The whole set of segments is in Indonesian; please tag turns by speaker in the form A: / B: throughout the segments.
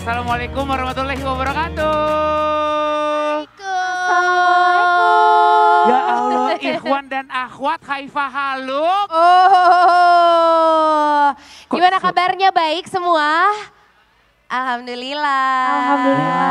A: Assalamualaikum warahmatullahi wabarakatuh.
B: Assalamualaikum. Ya Allah, Ikhwan dan Akhwat Khaifah Haluk. Oh. Gimana kabarnya? Baik semua? Alhamdulillah. Alhamdulillah.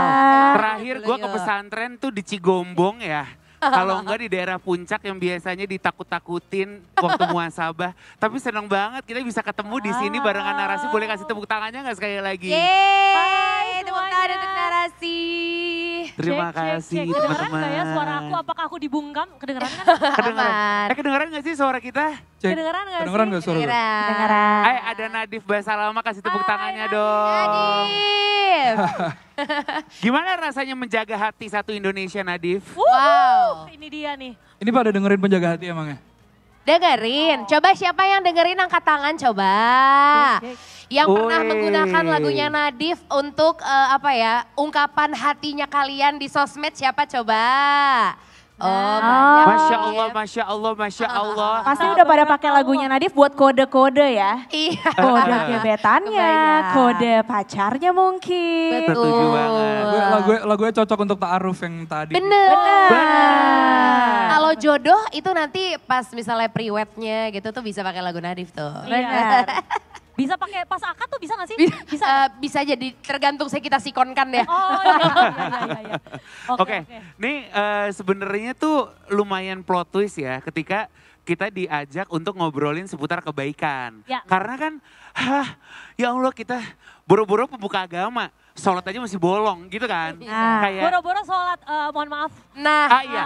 B: Terakhir
A: gue ke pesantren tuh di Cigombong ya kalau enggak di daerah puncak yang biasanya ditakut-takutin waktu muasabah. Tapi seneng banget kita bisa ketemu di sini barengan narasi. Boleh
B: kasih tepuk tangannya nggak sekali lagi? Yeay, tepuk tangan untuk narasi. Terima cek, kasih cek. Ya teman-teman. Kedengeran ya suara aku? Apakah aku dibungkam? Kedengeran kan? kedengeran. Eh
A: kedengeran gak sih suara kita? Cek. Kedengeran gak kedengeran sih? Gak suara kedengeran. kedengeran. Ay, eh, ada Nadif Basalama kasih tepuk Ay, tangannya Nadif.
C: dong. Nadif.
A: Gimana rasanya menjaga hati satu Indonesia Nadif?
B: Wow. Ini dia nih.
A: Ini pada
D: dengerin penjaga hati
A: emangnya?
B: Dengerin. Oh. Coba siapa yang dengerin angkat tangan coba. Cek, cek yang Ui. pernah menggunakan lagunya Nadif untuk uh, apa ya ungkapan hatinya kalian di sosmed siapa coba? Oh, oh. Masya Allah, Masya Allah, Masya Allah.
E: Pasti udah pada pakai lagunya Nadif buat kode-kode ya. Iya. Kode gebetannya, kode pacarnya mungkin. Betul. Lagu,
D: lagunya cocok untuk ta'aruf yang tadi.
B: Bener. Bener. Bener. Kalau jodoh itu nanti pas misalnya priwetnya gitu tuh bisa pakai lagu Nadif tuh. Bener.
C: Bisa pakai pas akad tuh
B: bisa gak sih? Bisa, bisa, uh, bisa jadi tergantung saya kita sikonkan ya. Oh iya, iya, iya.
A: iya. Oke, okay, okay. uh, eh, sebenarnya tuh lumayan plot twist ya ketika kita diajak untuk ngobrolin seputar kebaikan. Ya. Karena kan, hah, ya Allah kita boro-boro pembuka agama sholat aja masih bolong gitu kan. Iya. Nah. Kayak boro-boro
C: sholat uh, mohon maaf. Nah, ah, iya.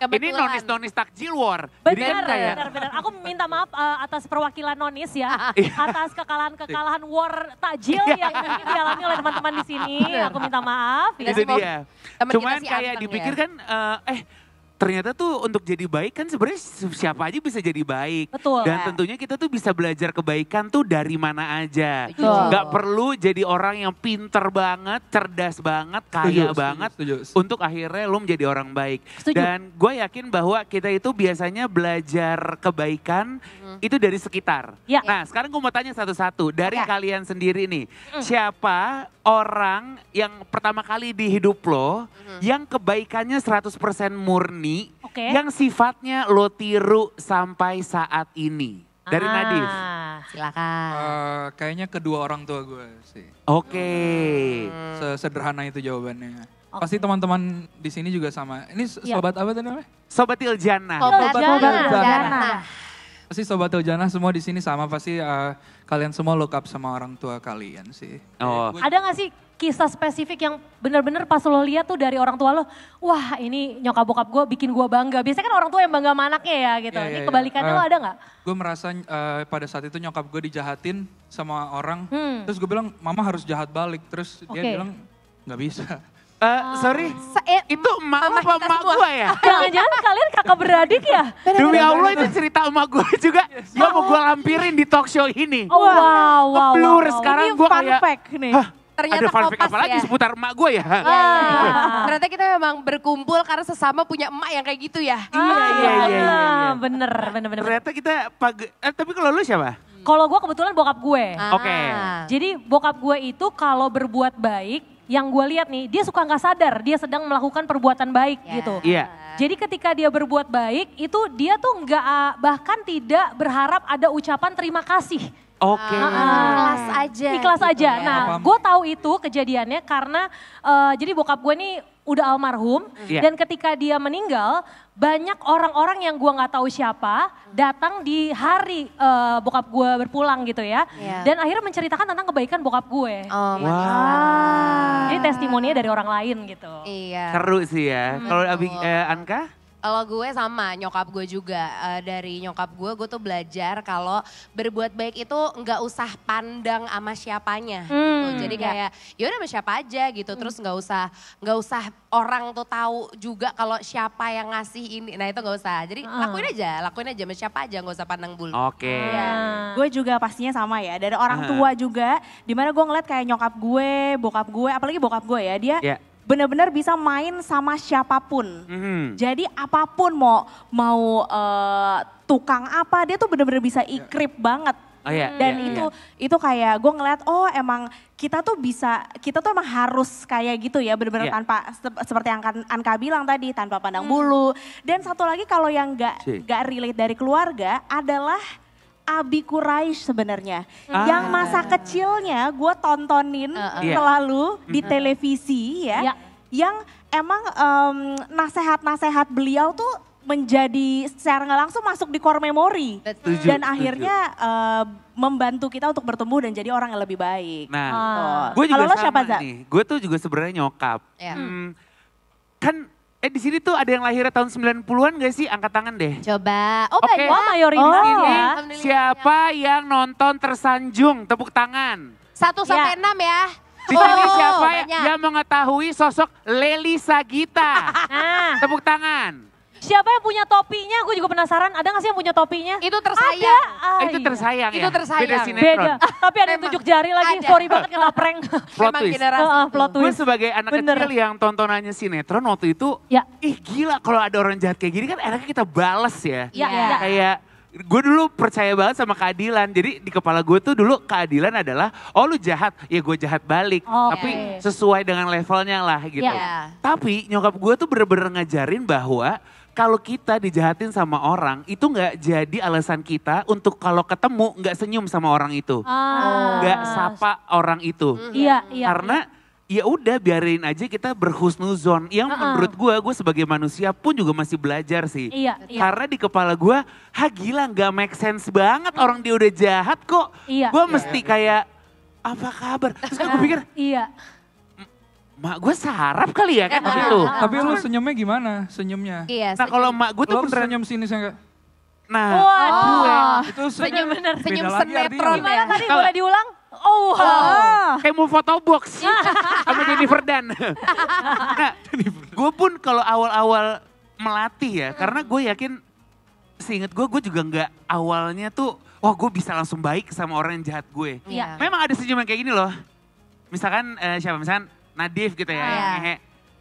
C: Ah. Ini nonis
A: nonis takjil war. Kan benar, kayak... benar,
C: benar. Aku minta maaf uh, atas perwakilan nonis ya, ah, iya. atas kekalahan kekalahan iya. war takjil yang dialami oleh teman-teman di sini. Aku minta maaf. Ya. Itu dia. Cuman kayak dipikir ya. kan,
A: uh, eh, eh ternyata tuh untuk jadi baik kan sebenarnya siapa aja bisa jadi baik. Betul. Dan tentunya kita tuh bisa belajar kebaikan tuh dari mana aja. Betul. Gak perlu jadi orang yang pinter banget, cerdas banget, kaya setuju, banget setuju, setuju. untuk akhirnya lo menjadi orang baik. Setuju. Dan gue yakin bahwa kita itu biasanya belajar kebaikan hmm. itu dari sekitar. Ya. Nah sekarang gue mau tanya satu-satu dari ya. kalian sendiri nih, hmm. siapa orang yang pertama kali di hidup lo hmm. yang kebaikannya 100% murni ini okay. yang sifatnya lo tiru sampai saat ini? Dari ah, Nadif.
D: Silakan. Uh, kayaknya kedua orang tua gue sih. Oke. Okay. Sederhana itu jawabannya. Okay. Pasti teman-teman di sini juga sama. Ini iya. sobat yeah. apa tadi namanya? Sobat Iljana. Sobat Iljana. Pasti sobat Hojana semua di sini sama pasti uh, kalian semua look up sama orang tua kalian sih. Oh. Ada
C: gak sih kisah spesifik yang benar-benar pas lo lihat tuh dari orang tua lo, wah ini nyokap bokap gue bikin gue bangga. Biasanya kan orang tua yang bangga sama anaknya ya gitu. Yeah, ini iya, iya. kebalikannya yeah. lo ada nggak?
D: Gue merasa uh, pada saat itu nyokap gue dijahatin sama orang. Hmm. Terus gue bilang, mama harus jahat balik. Terus okay. dia bilang, nggak bisa.
C: Uh, sorry,
A: Se -e itu emak apa emak gue ya? Jangan-jangan kalian kakak beradik ya? Demi Allah itu cerita emak gue juga. Gue mau gue lampirin di talk show ini. Oh, wow, wow, wow, wow, wow. sekarang gue kayak. Fact nih. Huh, Ternyata ada fun fact apa lagi ya? seputar emak gue ya? Ah, iya,
B: Ternyata kita memang berkumpul karena sesama punya emak yang kayak gitu ya. Ah, iya, iya, iya, iya, iya, iya. Bener,
C: bener, bener. Ternyata kita
A: eh, tapi kalau lu siapa?
B: Kalau gue kebetulan bokap gue. Oke.
A: Okay. Ah.
C: Jadi bokap gue itu kalau berbuat baik yang gue lihat nih, dia suka nggak sadar dia sedang melakukan perbuatan baik yeah. gitu. Iya. Yeah. Jadi ketika dia berbuat baik, itu dia tuh nggak ah, bahkan tidak berharap ada ucapan terima kasih. Oke. Okay. Uh, ah. ikhlas aja. Ikhlas gitu aja. Ya. Nah, gue tahu itu kejadiannya karena uh, jadi bokap gue nih udah almarhum yeah. dan ketika dia meninggal banyak orang-orang yang gua nggak tahu siapa datang di hari uh, bokap gua berpulang gitu ya yeah. dan akhirnya menceritakan tentang
B: kebaikan bokap gue. Oh, wow. Jadi testimoninya dari orang lain gitu. Iya.
A: Seru sih ya. Hmm. Kalau uh, Anka?
B: Kalau gue sama nyokap gue juga uh, dari nyokap gue gue tuh belajar kalau berbuat baik itu nggak usah pandang sama siapanya. Gitu. Hmm. Gitu. Jadi iya. kayak ya udah sama siapa aja gitu. Hmm. Terus nggak usah nggak usah orang tuh tahu juga kalau siapa yang ngasih ini. Nah itu nggak usah. Jadi uh. lakuin aja, lakuin aja sama
E: siapa aja nggak usah pandang bulu. Oke. Okay. Ya. Ah. Gue juga pastinya sama ya. Dari orang ah. tua juga. Dimana gue ngeliat kayak nyokap gue, bokap gue, apalagi bokap gue ya dia. Yeah benar-benar bisa main sama siapapun. Mm -hmm. Jadi apapun mau mau uh, tukang apa dia tuh benar-benar bisa iya. ikrip yeah. banget. Oh, yeah, Dan yeah, itu yeah. itu kayak gue ngeliat oh emang kita tuh bisa kita tuh emang harus kayak gitu ya benar-benar iya. tanpa seperti yang kan Anka bilang tadi tanpa pandang mm. bulu. Dan satu lagi kalau yang nggak nggak relate dari keluarga adalah Abi Quraisy sebenarnya. Ah. Yang masa kecilnya gue tontonin uh, uh. yeah. di televisi ya. Yeah. Yang emang um, nasehat-nasehat beliau tuh menjadi secara nggak langsung masuk di core memory Betul. dan akhirnya uh, membantu kita untuk bertumbuh dan jadi orang yang lebih baik. Nah, oh. gue juga Kalau sama siapa, nih.
A: Gue tuh juga sebenarnya nyokap. Yeah. Hmm, kan Eh di sini tuh ada yang lahir tahun 90-an gak sih? Angkat tangan deh. Coba. Oh, okay. oh mayoritas oh. Ini siapa yang nonton tersanjung? Tepuk tangan. 1 ya.
C: sampai enam ya. Di sini oh, siapa banyak. yang mengetahui sosok Leli Sagita? Nah. Tepuk tangan. Siapa yang punya topinya? Gue juga penasaran. Ada gak sih yang punya topinya? Itu tersayang. Ada. Ah, itu iya. tersayang ya? Itu tersayang. Beda sinetron. Beda. Tapi ada yang tunjuk jari lagi. Ada. Sorry banget prank. plot twist. uh, plot
A: twist. Gue sebagai anak Bener. kecil yang tontonannya sinetron waktu itu. Ya. Ih gila kalau ada orang jahat kayak gini kan enaknya kita balas ya. Iya. Ya. ya. Kayak gue dulu percaya banget sama keadilan. Jadi di kepala gue tuh dulu keadilan adalah oh lu jahat, ya gue jahat balik. Oh, Tapi sesuai dengan levelnya lah gitu. Yeah. Tapi nyokap gue tuh bener-bener ngajarin bahwa kalau kita dijahatin sama orang itu nggak jadi alasan kita untuk kalau ketemu nggak senyum sama orang itu
C: ah. nggak ah. sapa
A: orang itu
C: iya mm-hmm. iya karena
A: ya udah biarin aja kita berhusnuzon yang uh-uh. menurut gue gue sebagai manusia pun juga masih belajar sih iya, iya. karena di kepala gue ha gila nggak make sense banget orang dia udah jahat kok
E: iya. gue mesti kayak apa kabar terus gue pikir iya
D: mak gue sarap kali ya kan tapi lu tapi lu senyumnya gimana senyumnya iya, nah kalau mak gue tuh beneran senyum sini saya enggak nah Waduh.
C: Oh, itu senyum bener senyum senetron ya tadi boleh diulang Oh, oh.
A: kayak mau foto box sama Jennifer Dan.
C: nah,
A: gue pun kalau awal-awal melatih ya, karena gue yakin seinget gue, gue juga nggak awalnya tuh, wah oh, gue bisa langsung baik sama orang yang jahat gue. Iya. Memang ada senyum yang kayak gini loh. Misalkan uh, siapa? Misalkan Nadif gitu ya. Ah, ya.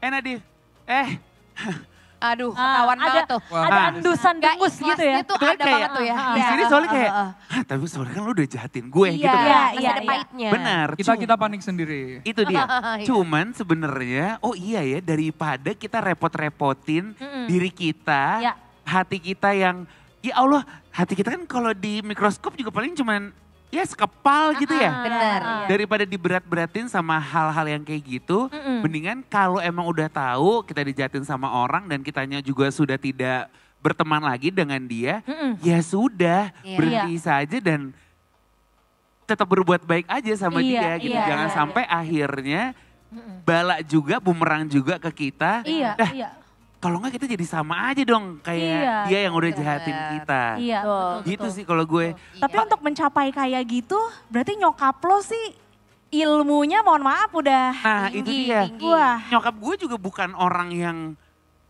A: Eh Nadif,
C: eh. Aduh, ah, ketahuan ah, ada, tuh. Wow. Ada andusan dengus gitu ya. Itu ada kayak, banget tuh ya. Di sini iya. soalnya
B: kayak, ah,
A: ah, tapi soalnya kan lu udah jahatin gue gitu iya, gitu kan. Iya, iya, ada
B: pahitnya. Benar.
A: Kita kita panik sendiri. Itu dia. Iya. Cuman sebenarnya, oh iya ya daripada kita repot-repotin diri kita, iya. hati kita yang, ya Allah hati kita kan kalau di mikroskop juga paling cuman ya sekepal gitu ya. Ah,
C: benar. Ah, ah. Daripada
A: diberat-beratin sama hal-hal yang kayak gitu, uh -uh. mendingan kalau emang udah tahu kita dijatin sama orang dan kitanya juga sudah tidak berteman lagi dengan dia, uh -uh. ya sudah yeah. berhenti iya. saja dan tetap berbuat baik aja sama yeah. dia gitu. Yeah. Jangan yeah. sampai iya. akhirnya balak juga bumerang juga ke kita.
E: Iya, iya
A: kalau nggak kita jadi sama aja dong kayak iya, dia yang udah iya. jahatin kita. Iya, betul, gitu betul, sih kalau gue. Iya.
E: Tapi untuk mencapai kayak gitu, berarti nyokap lo sih ilmunya mohon maaf udah Nah, tinggi, itu dia. Tinggi. Wah.
A: Nyokap gue juga bukan orang yang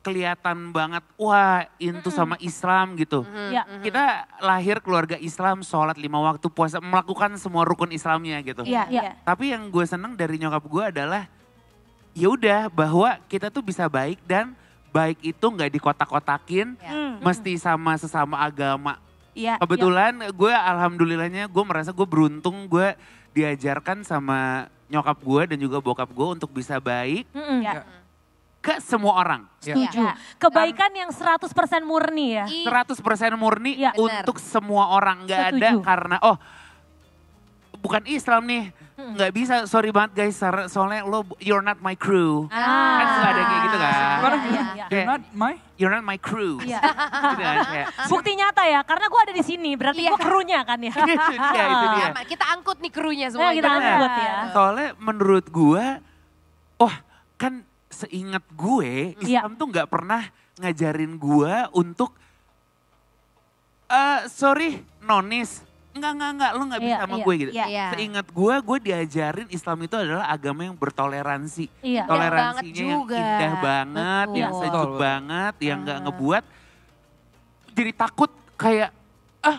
A: kelihatan banget wah itu mm -hmm. sama Islam gitu. Mm -hmm. ya. Kita lahir keluarga Islam, sholat lima waktu, puasa, melakukan semua rukun Islamnya gitu. Yeah, yeah. Iya. Tapi yang gue seneng dari nyokap gue adalah ya udah bahwa kita tuh bisa baik dan baik itu nggak dikotak-kotakin, yeah. Hmm. mesti sama sesama agama.
E: Yeah, ya. Kebetulan yeah. gue
A: alhamdulillahnya gue merasa gue beruntung gue diajarkan sama nyokap gue dan juga bokap gue untuk bisa baik. Mm Ke semua orang. Setuju. Ya.
C: Kebaikan yang 100% murni ya. 100% murni ya.
A: untuk semua orang. Gak ada karena oh bukan Islam nih Hmm. nggak bisa sorry banget guys soalnya lo you're not my crew ah. kan suka ada kayak gitu kan yeah, yeah. you're not my you're not my crew yeah. gitu kan,
C: bukti nyata ya karena gue ada di sini berarti ya. gue krunya kan ya iya, itu dia, itu dia. kita angkut nih krunya iya, semua nah, kita gitu. angkut ya
A: soalnya menurut gue oh kan seingat gue Islam yeah. tuh nggak pernah ngajarin gue untuk uh, sorry nonis enggak enggak enggak lo nggak bisa yeah, sama yeah, gue gitu. Yeah. yeah. Seingat gue, gue diajarin Islam itu adalah agama yang bertoleransi, yeah. Iya. toleransinya yang indah banget, Betul. yang sejuk Betul. banget, yang nggak ah. ngebuat jadi takut kayak ah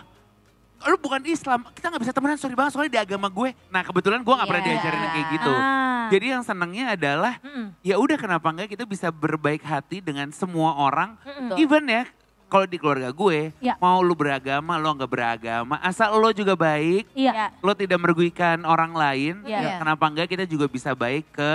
A: lu bukan Islam, kita nggak bisa temenan, sorry banget soalnya di agama gue. Nah kebetulan gue nggak yeah. pernah iya. diajarin yang kayak gitu. Ah. Jadi yang senangnya adalah mm. ya udah kenapa enggak kita bisa berbaik hati dengan semua orang, mm. even ya kalau di keluarga gue, ya. mau lu beragama, lo nggak beragama, asal lo juga baik, iya. ya. lo tidak merugikan orang lain, ya. ya. kenapa enggak kita juga bisa baik ke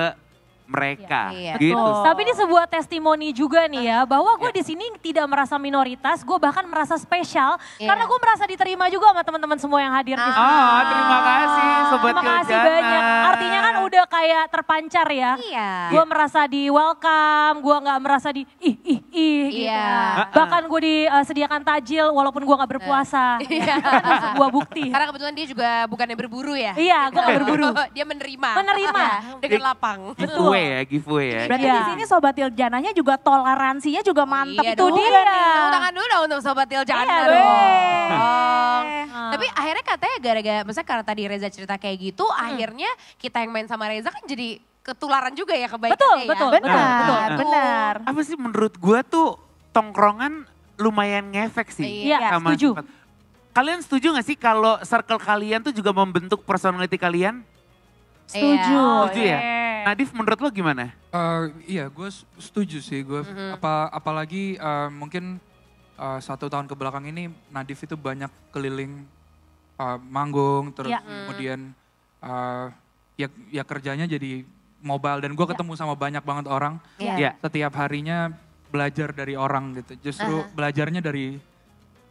A: mereka iya, iya. gitu. Betul. Tapi
C: ini sebuah testimoni juga nih ya iya. bahwa gue ya. di sini tidak merasa minoritas, gue bahkan merasa spesial ya. karena gue merasa diterima juga sama teman-teman semua yang hadir ah. di sini. Oh, terima kasih sobat Terima kasih banyak. Artinya kan udah kayak terpancar ya. Iya. Gue iya. merasa di welcome, gue nggak merasa di ih ih ih gitu. Iya. Bahkan gue disediakan eh, tajil walaupun gue nggak
B: berpuasa. Iya. Kan gue bukti. Karena kebetulan dia juga bukannya berburu ya. Iya, gue nggak oh. berburu. dia menerima. Menerima. Dengan lapang.
E: Betul giveaway ya, giveaway ya. Berarti iya. di sini Sobat Iljananya juga toleransinya juga mantep iya tuh dia. Iya
B: tangan dulu dong untuk Sobat Iljana iya
E: dong.
B: Iya. Tapi akhirnya katanya gara-gara, misalnya karena tadi Reza cerita kayak gitu, hmm. akhirnya kita yang main sama Reza kan jadi ketularan juga ya kebaikannya betul, ya. Betul, betul, benar, betul, nah, benar.
A: Apa sih menurut gue tuh tongkrongan lumayan ngefek sih. Iya, iya. setuju. Kalian setuju gak sih kalau circle kalian tuh juga membentuk personality kalian?
D: Setuju. Iya. Oh, Setuju ya? Iya. Nadif menurut lo gimana? Uh, iya gue setuju sih gue. Mm-hmm. Apa, apalagi uh, mungkin uh, satu tahun ke belakang ini Nadif itu banyak keliling uh, manggung terus yeah. Mm. kemudian uh, ya ya kerjanya jadi mobile dan gue iya. ketemu yeah. sama banyak banget orang. Yeah. Yeah. Setiap harinya belajar dari orang gitu. Justru uh-huh. belajarnya dari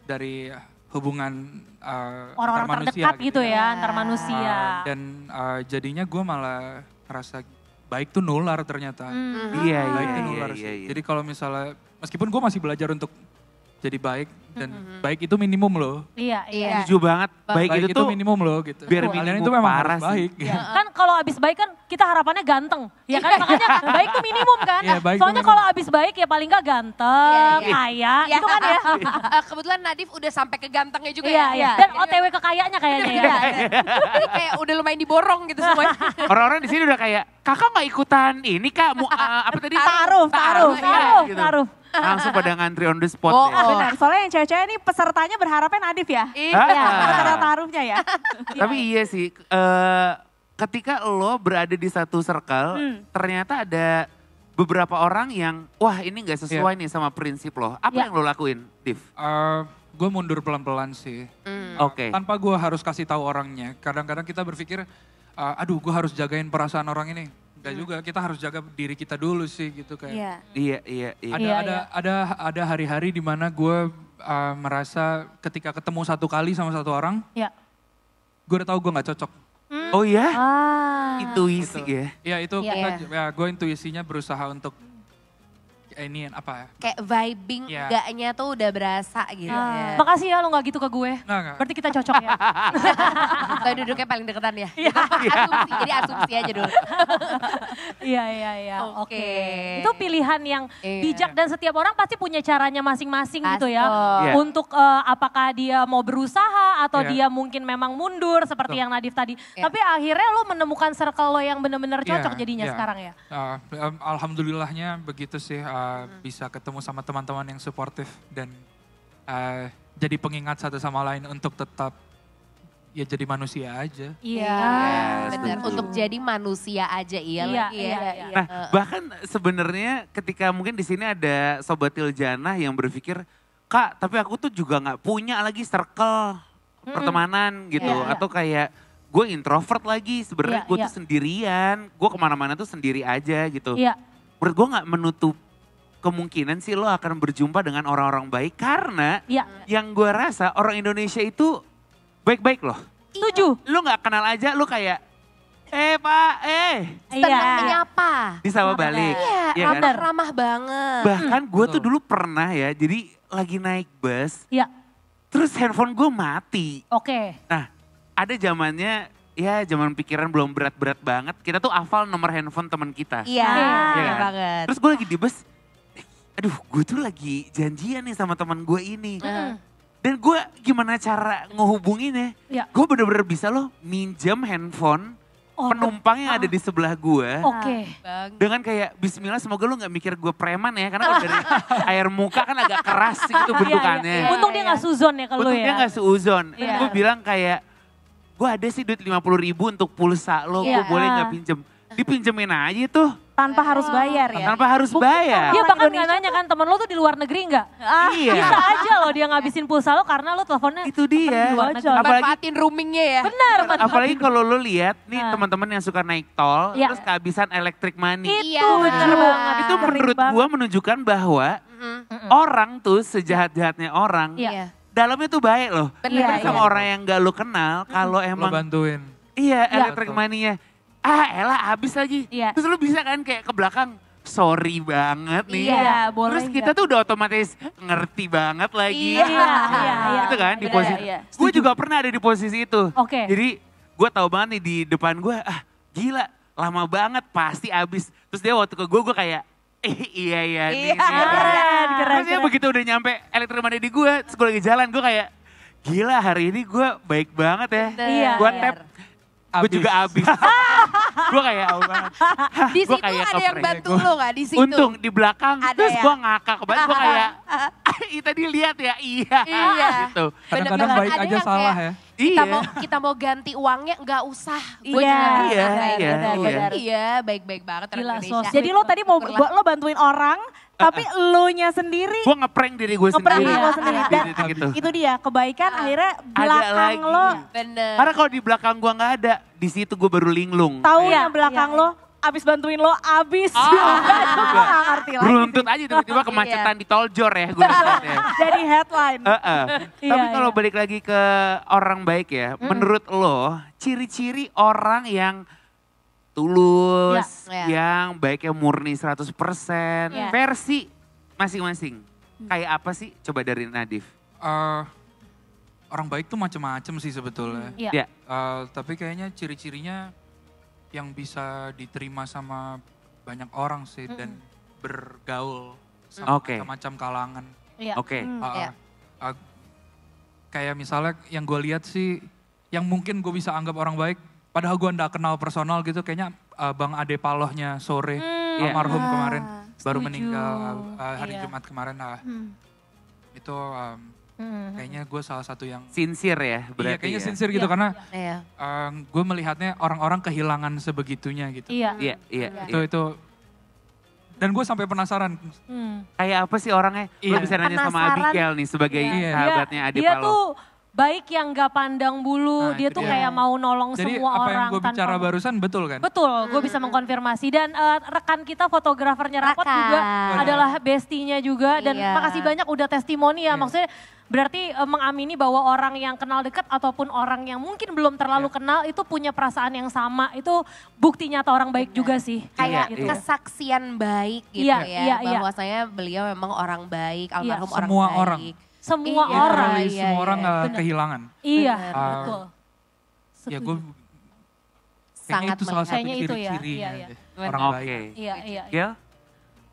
D: dari hubungan uh, orang-orang manusia terdekat
C: gitu, ya, ya antar iya. manusia. Uh,
D: dan uh, jadinya gue malah ngerasa baik tuh nular ternyata. Mm. Iya, baik iya, tuh iya, nular iya, iya. Sih. Jadi kalau misalnya meskipun gue masih belajar untuk jadi baik dan mm-hmm. baik itu minimum loh.
C: Iya, iya, iya. Setuju
D: banget. Baik, baik itu, itu minimum loh gitu. Biar kalian itu memang parah baik. Sih. Ya.
C: Kan kalau abis baik kan kita harapannya ganteng. Ya kan iya. makanya baik itu minimum
D: kan. Ya, baik Soalnya kalau
C: abis baik ya paling gak ganteng, ya, ya. kaya ya. kan ya.
B: Eh, kebetulan Nadif udah sampai ke gantengnya juga iya, ya. iya. Dan OTW ke kayaknya ya. kayak udah lumayan diborong gitu semua.
E: Orang-orang di sini udah kayak kakak nggak ikutan ini kak mu, uh, eh, apa tadi? Taruh, taruh, taruh, taruh. Gitu. Langsung pada
A: ngantri on the spot oh, ya. Ah, benar,
E: soalnya yang cewek-cewek ini pesertanya berharapnya Nadif ya. Iya. Karena iya, taruhnya ya. Tapi
A: iya sih, uh, ketika lo berada di satu circle, hmm. ternyata ada beberapa orang yang, wah ini nggak iya. sesuai yeah. nih
D: sama prinsip lo. Apa yeah. yang lo lakuin, Div? Uh, eh, gue mundur pelan-pelan sih. Mm. Oke. Okay. Tanpa gue harus kasih tahu orangnya. Kadang-kadang kita berpikir, uh, aduh gue harus jagain perasaan orang ini. Enggak hmm. juga, kita harus jaga diri kita dulu sih gitu kayak. Iya. Iya, iya, iya. Ada iya, ada iya. ada ada hari-hari di mana gue uh, ah, merasa ketika ketemu satu kali sama satu orang, iya. Gue udah tahu gue nggak cocok. Hmm. Oh iya?
A: Ah.
B: Gitu. Intuisi
D: gitu. ya. Iya, itu iya. Kan, ya, kita, ya. ya gue intuisinya berusaha untuk Eh, ini apa ya?
B: kayak vibing yeah. enggaknya tuh udah berasa gitu ah. ya. Makasih ya lo nggak gitu ke gue.
D: Nah,
C: gak.
B: Berarti kita cocok ya. Tapi duduknya paling deketan ya. Yeah. asumsi,
C: jadi asumsi aja dulu. Iya iya iya. Oke. Itu pilihan yang yeah. bijak dan setiap orang pasti punya caranya masing-masing gitu ya. Yeah. Untuk uh, apakah dia mau berusaha atau yeah. dia mungkin memang mundur seperti Betul. yang Nadif tadi. Yeah. Tapi akhirnya lo menemukan circle lo yang benar-benar iya. cocok yeah. jadinya yeah. sekarang ya.
D: Uh, um, alhamdulillahnya begitu sih. Uh, bisa ketemu sama teman-teman yang suportif dan uh, jadi pengingat satu sama lain untuk tetap ya jadi manusia aja. Iya, iya yes, benar. Untuk
B: jadi manusia aja iya. Iya, iya, ya Nah,
D: bahkan sebenarnya ketika mungkin
A: di sini ada sobat Iljana yang berpikir, "Kak, tapi aku tuh juga nggak punya lagi circle
C: hmm pertemanan gitu yeah, iya. atau
A: kayak gue introvert lagi, sebenarnya yeah, gue yeah. tuh sendirian, gue kemana mana tuh sendiri aja gitu." Iya. Yeah. Menurut gue nggak menutup kemungkinan sih lo akan berjumpa dengan orang-orang baik karena ya. yang gue rasa orang Indonesia itu baik-baik loh. Setuju. Lo nggak kenal aja lo kayak
B: Eh pak, eh. Senang iya. menyapa.
A: Disapa balik. Iya, ya, kan? Ramah,
B: ramah banget. Bahkan
A: gue tuh dulu pernah ya, jadi lagi naik bus.
B: Iya. Terus handphone
A: gue mati. Oke. Okay. Nah, ada zamannya ya zaman pikiran belum berat-berat banget. Kita tuh hafal nomor handphone teman kita. Iya, ya, kan? banget. Terus gue lagi di bus, aduh gue tuh lagi janjian nih sama teman gue ini. Uh. Dan gue gimana cara ngehubungin Ya. Gue bener-bener bisa loh minjem handphone oh, penumpang yang ada di sebelah gue. Ah. Oke. Okay. Dengan kayak Bismillah semoga lu nggak mikir gue preman ya karena dari air muka kan agak keras
C: gitu iya, iya, bentukannya. Ya, ya. Untung dia iya. nggak suzon ya kalau ya. Untung dia nggak
A: suzon. Ya. Gue bilang kayak gue ada sih duit lima puluh ribu untuk pulsa lo, ya, gue boleh nggak ah. pinjem? dipinjemin aja tuh.
E: Tanpa harus bayar
A: ya? Tanpa harus bayar. Iya
E: bahkan
C: gak nanya kan temen lo tuh di luar negeri enggak? Ah, iya. Bisa aja loh dia ngabisin pulsa lo karena lo teleponnya.
B: Itu dia. Apalagi, Manfaatin roomingnya ya. Benar. Apalagi
A: kalau lo lihat nih ah. teman-teman yang suka naik tol ya. terus kehabisan elektrik money.
E: Itu iya. benar banget. Itu
B: menurut
A: gue menunjukkan bahwa mm orang tuh sejahat-jahatnya orang. Iya. iya. Dalamnya tuh baik loh. Bener, ya, sama ya. orang yang gak lo kenal kalau emang. Lo bantuin.
B: Iya, iya. elektrik
A: ya ah elah habis lagi. Iya. Terus lu bisa kan kayak ke belakang, sorry banget nih. Iya, boleh. Terus kita tuh udah otomatis ngerti banget lagi. Iya, iya, iya. Itu iya. kan di posisi. Iya. Gue juga pernah ada di posisi itu. Oke. Okay. Jadi gue tau banget nih di depan gue, ah gila lama banget pasti habis. Terus dia waktu ke gue, gue kayak, eh iya iya. Iya,
C: nih,
B: keren, keren. Terus dia
A: begitu udah nyampe elektromani di gue, terus gue lagi jalan, gue kayak, gila hari ini gue baik banget ya. Iya, gue tap. Iya Gue juga abis.
E: gue kayak awal banget. Di situ ada yang bantu lo gak di situ? Untung
A: di belakang. Ada terus ya? gue ngakak
B: banget. Gue kayak, iya tadi lihat ya, iya. Iya.
D: Gitu. Kadang-kadang baik aja salah kayak, ya. Iya. Kita iya. mau
B: kita mau ganti uangnya nggak usah. Gua iya, juga iya, iya, iya, iya, iya. iya,
E: iya, baik-baik banget Gila, iya, Jadi lo tadi mau lo bantuin orang, tapi elunya sendiri.
A: Gue ngeprank diri gue sendiri. Ngeprank diri sendiri. Dan, gitu.
E: Itu dia kebaikan ah. akhirnya belakang lo. Bener. Karena
A: kalau di belakang gue nggak ada, di situ gue baru linglung.
E: Tahu ya belakang iya, lo iya. abis bantuin lo abis. Oh, gue ngerti lagi. Beruntut aja
A: tiba-tiba kemacetan iya. di tol jor ya. Gua ya.
E: Jadi headline. Uh -uh. Tapi kalau balik
A: lagi ke orang baik ya, menurut lo ciri-ciri orang yang tulus, yeah, yeah. yang baiknya murni 100%, yeah. versi masing-masing. Hmm. Kayak apa sih? Coba dari Nadif.
D: Uh, orang baik tuh macam-macam sih sebetulnya. Hmm, Yeah. Ya. Ya. Uh, tapi kayaknya ciri-cirinya yang bisa diterima sama banyak orang sih hmm. dan bergaul sama okay. macam-macam kalangan. Yeah. Oke. Okay. Hmm, uh, uh, uh, kayak misalnya yang gue lihat sih, yang mungkin gue bisa anggap orang baik Padahal gue gak kenal personal gitu, kayaknya uh, Bang Ade Palohnya sore hmm, almarhum yeah. kemarin Setuju. baru meninggal uh, hari yeah. Jumat kemarin. lah. hmm. Itu um, kayaknya gue salah satu yang sincere ya iya, berarti. Iya kayaknya ya. sincere gitu yeah. karena yeah. Iya. um, gue melihatnya orang-orang kehilangan sebegitunya gitu. Iya. Iya. Iya. iya. Itu itu dan gue sampai penasaran. Hmm. Kayak apa sih orangnya? Iya. Lo bisa nanya penasaran. sama Abigail nih sebagai iya. sahabatnya Adi Dia Tuh
C: baik yang nggak pandang bulu, nah, dia tuh dia. kayak mau nolong Jadi, semua orang. Jadi apa yang gue
D: bicara tanpa... barusan betul kan?
C: Betul, hmm. bisa hmm. mengkonfirmasi. Dan uh, rekan kita fotografernya Rapot Raka. juga Benar. adalah bestinya juga. Dan iya. makasih banyak udah testimoni ya, iya. maksudnya berarti uh, mengamini bahwa orang yang kenal dekat ataupun orang yang mungkin belum terlalu iya. kenal itu punya perasaan yang sama itu
B: buktinya atau orang baik Benar. Iya. juga sih iya, kayak iya. gitu. kesaksian baik gitu iya, ya bahwa iya. saya beliau memang orang baik almarhum iya. orang semua baik orang semua iya, orang. Iya, semua iya, orang iya, uh, kehilangan.
D: Iya, uh, betul.
B: Ya gue sangat itu salah satu ciri-ciri ya. Ya, iya, iya.
C: orang okay. baik. Iya, iya. Gitu. iya.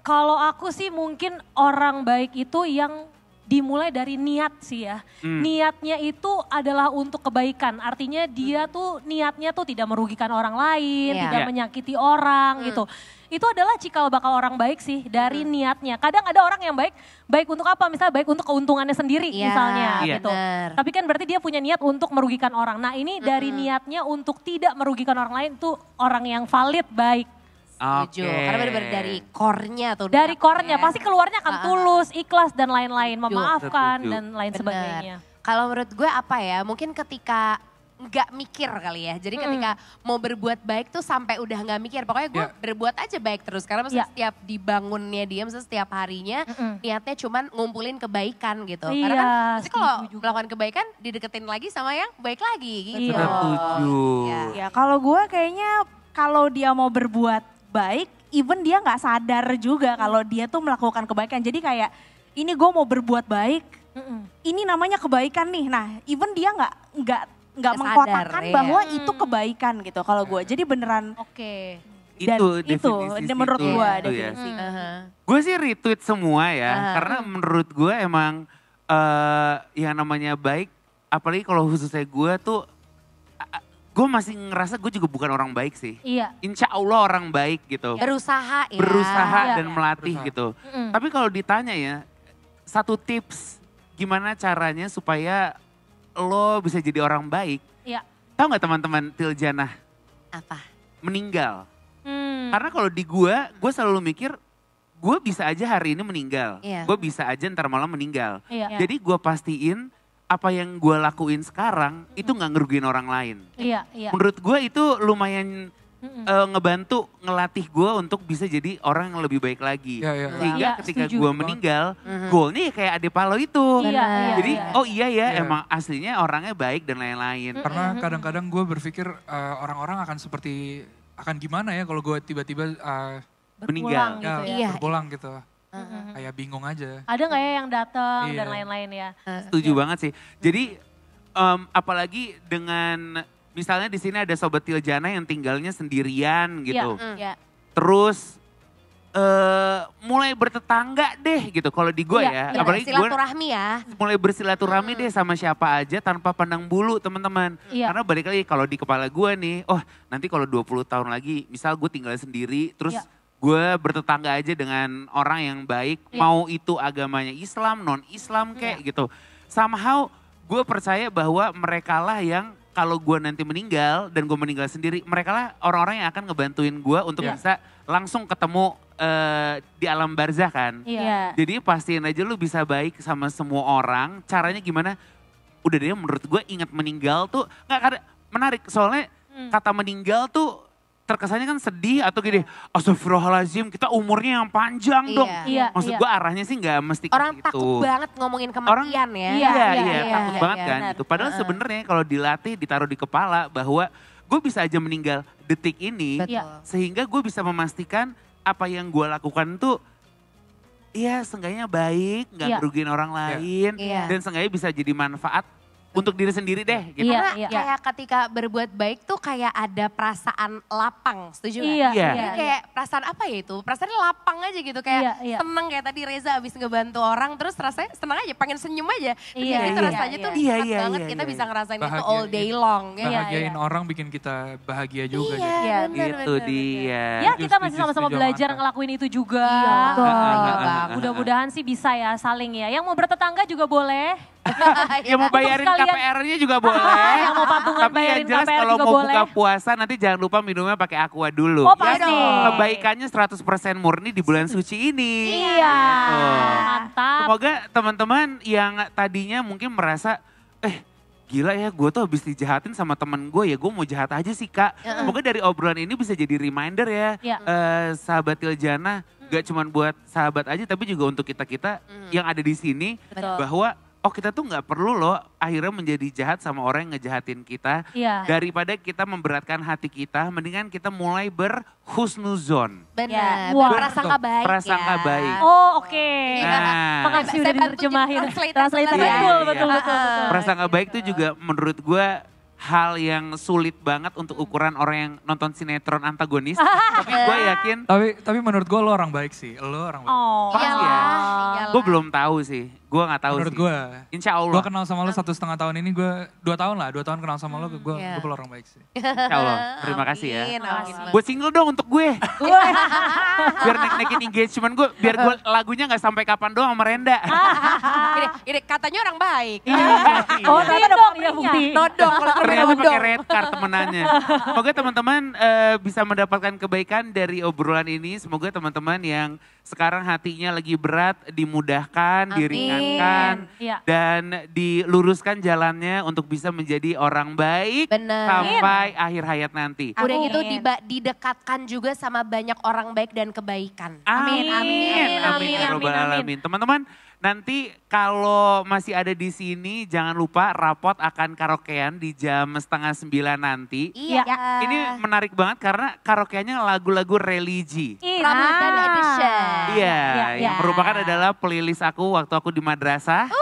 C: Kalau aku sih mungkin orang baik itu yang dimulai dari niat sih ya. Hmm. Niatnya itu adalah untuk kebaikan. Artinya dia hmm. tuh niatnya tuh tidak merugikan orang lain, yeah. tidak yeah. menyakiti orang hmm. gitu. Itu adalah cikal bakal orang baik sih dari hmm. niatnya. Kadang ada orang yang baik, baik untuk apa? Misalnya baik untuk keuntungannya sendiri yeah. misalnya yeah. gitu. Bener. Tapi kan berarti dia punya niat untuk merugikan orang. Nah, ini hmm. dari niatnya untuk tidak merugikan orang lain tuh orang yang valid baik
B: Setuju. Okay. Karena benar-benar dari core-nya
C: tuh. Dari core-nya ya. pasti
B: keluarnya akan tulus, ikhlas dan lain-lain, memaafkan Setuju. dan lain bener. sebagainya. Kalau menurut gue apa ya? Mungkin ketika nggak mikir kali ya. Jadi ketika -hmm. ketika mau berbuat baik tuh sampai udah nggak mikir. Pokoknya gue yeah. berbuat aja baik terus. Karena maksudnya yeah. setiap dibangunnya dia, maksudnya setiap harinya mm -hmm. niatnya cuman ngumpulin kebaikan gitu. Yeah, Karena iya, kan pasti kalau melakukan kebaikan dideketin lagi sama yang baik lagi gitu. Iya. Yeah.
E: ya iya, kalau gue kayaknya kalau dia mau berbuat baik, even dia nggak sadar juga hmm. kalau dia tuh melakukan kebaikan. Jadi kayak ini gue mau berbuat baik, Mm-mm. ini namanya kebaikan nih. Nah, even dia nggak nggak nggak mengkotakkan ya. bahwa hmm. itu kebaikan gitu. Kalau gue, jadi beneran. Oke. Okay.
A: Dan itu, ya, itu menurut ya. gue definisi. Ya. uh Gue sih retweet semua ya, uh-huh. karena menurut gue emang uh, eh, yang namanya baik, apalagi kalau khususnya gue tuh gue masih ngerasa gue juga bukan orang baik sih. Iya. Insya Allah orang baik gitu. Berusaha ya. Berusaha iya, dan iya. melatih Berusaha. gitu. Mm Tapi kalau ditanya ya, satu tips gimana caranya supaya lo bisa jadi orang baik. Iya. Tahu nggak teman-teman Tiljana? Apa? Meninggal.
B: Hmm. Karena
A: kalau di gue, gue selalu mikir gue bisa aja hari ini meninggal. Iya. Gue bisa aja ntar malam meninggal. Iya. Jadi gue pastiin apa yang gue lakuin sekarang mm. itu hmm. nggak ngerugiin orang lain.
C: Iya, iya. Menurut
A: gue itu lumayan mm Uh, ngebantu ngelatih gue untuk bisa jadi orang yang lebih baik lagi. Iya, iya. iya. Sehingga iya, ketika gue meninggal, mm-hmm. goalnya ya kayak Ade Palo itu. Iya, iya jadi oh iya ya, emang aslinya
D: orangnya baik dan lain-lain. Hmm, Karena hmm, kadang-kadang gue berpikir orang eh, orang-orang akan seperti akan gimana ya kalau gue tiba-tiba uh, meninggal, gitu ya, ya. berpulang gitu. Kayak bingung aja.
C: Ada nggak ya yang datang yeah. dan iya. lain-lain ya?
D: Setuju yeah. banget sih. Jadi
A: um, apalagi dengan misalnya di sini ada sobat Tiljana yang tinggalnya sendirian iya, gitu. Yeah. Mm. Yeah. Terus uh, mulai bertetangga deh gitu kalau di gue iya, ya. Mulai Apalagi silaturahmi gua, ya. Mulai bersilaturahmi mm. deh sama siapa aja tanpa pandang bulu teman-teman. Yeah. Karena balik lagi kalau di kepala gue nih, oh nanti kalau 20 tahun lagi misal gue tinggal sendiri terus yeah gue bertetangga aja dengan orang yang baik, yeah. mau itu agamanya Islam, non Islam kayak yeah. gitu. Somehow gue percaya bahwa mereka lah yang kalau gue nanti meninggal dan gue meninggal sendiri, mereka lah orang-orang yang akan ngebantuin gue untuk yeah. bisa langsung ketemu uh, di alam barzah kan. Yeah. Iya. Jadi pastiin aja lu bisa baik sama semua orang. Caranya gimana? Udah deh menurut gue ingat meninggal tuh nggak ada menarik soalnya hmm. kata meninggal tuh terkesannya kan sedih atau gini, astagfirullahaladzim kita umurnya yang panjang iya. dong. Iya, Maksud iya. gue arahnya sih gak mesti Orang gitu. takut banget
B: ngomongin kematian Orang, ya. Iya, iya, iya, iya takut iya, banget iya, kan Iya, gitu.
A: Padahal uh sebenarnya kalau dilatih ditaruh di kepala bahwa gue bisa aja meninggal detik ini. Betul. Sehingga gue bisa memastikan apa yang gue lakukan tuh Iya, seenggaknya baik, nggak ya. orang iya. lain, ya. dan seenggaknya bisa jadi manfaat untuk diri sendiri deh gitu. Iya, Karena
B: iya. kayak ketika berbuat baik tuh kayak ada perasaan lapang, setuju gak? Iya. iya. Jadi iya, kayak iya. perasaan apa ya itu? Perasaan lapang aja gitu kayak iya, iya. seneng kayak tadi Reza abis ngebantu orang terus rasanya seneng aja, pengen senyum aja. Iya, iya, itu iya, rasanya iya. tuh iya, iya, banget iya, kita iya. bisa iya. ngerasain bahagia, itu all day long. Iya, bahagiain iya.
D: orang bikin kita bahagia juga. Iya, iya bener, Itu bener, dia. Ya kita just, masih sama-sama belajar
C: ngelakuin itu juga. Iya, Mudah-mudahan sih bisa ya saling ya. Yang mau bertetangga juga boleh. ya mau bayarin KPR-nya juga iya, boleh. yang mau patungan Tapi bayarin ya jelas kalau mau buka
A: puasa nanti jangan lupa minumnya pakai aqua dulu. Oh iya pasti. Ya, kebaikannya 100% murni di bulan suci ini. Iya. Oh. Mantap. Semoga teman-teman yang tadinya mungkin merasa eh gila ya gue tuh habis dijahatin sama temen gue ya gue mau jahat aja sih kak. Semoga dari obrolan ini bisa jadi reminder ya. yeah. Iya. Uh, sahabat Tiljana gak cuma buat sahabat aja tapi juga untuk kita-kita mm. yang ada di sini Betul. bahwa oh kita tuh nggak perlu loh akhirnya menjadi jahat sama orang yang ngejahatin kita. Iya. Daripada kita memberatkan hati kita, mendingan kita mulai berhusnuzon.
C: Benar. Ya, wow. Prasangka baik Prasangka ya. baik. Oh oke. Okay. Nah. Makasih udah diterjemahin. Translate. Iya, betul, ya. betul, betul, betul, betul.
A: Prasangka gitu. baik itu juga menurut gue hal yang sulit banget untuk ukuran orang yang nonton sinetron
D: antagonis.
C: tapi gue iya. yakin.
D: Tapi tapi menurut gue lo orang baik sih. Lo orang
C: baik. Oh. Pas ya.
B: Gue
D: belum tahu sih. Gue gak tahu Menurut sih. gue. Insya Allah. Gue kenal sama lo satu setengah tahun ini, gue dua tahun lah, dua tahun kenal sama lo, gue yeah. gue orang baik sih.
B: Insya Allah,
D: terima amin, kasih ya. Buat single dong untuk gue. biar naik-naikin engagement gue, biar gue lagunya gak
A: sampai kapan doang sama Renda.
B: ini, katanya orang baik. Iya, iya, iya. oh, ternyata ada buktinya. bukti. Nodong, kalau ternyata pakai red card
A: temenannya. Semoga teman-teman uh, bisa mendapatkan kebaikan dari obrolan ini. Semoga teman-teman yang sekarang hatinya lagi berat dimudahkan, Amin. diringankan ya. dan diluruskan jalannya untuk bisa menjadi orang baik Bener. sampai Amin. akhir hayat nanti. Amin. Udah gitu
B: didekatkan juga sama banyak orang baik dan kebaikan. Amin. Amin. Amin. Amin. Amin.
A: Amin. Amin. Amin. Teman-teman Nanti kalau masih ada di sini, jangan lupa rapot akan karaokean di jam setengah sembilan nanti. Iya. iya. Ini menarik banget karena karaokeannya lagu-lagu religi.
B: Iya. Ramadan edition. Iya,
A: iya yang iya. merupakan adalah playlist aku waktu aku di madrasah. Uh.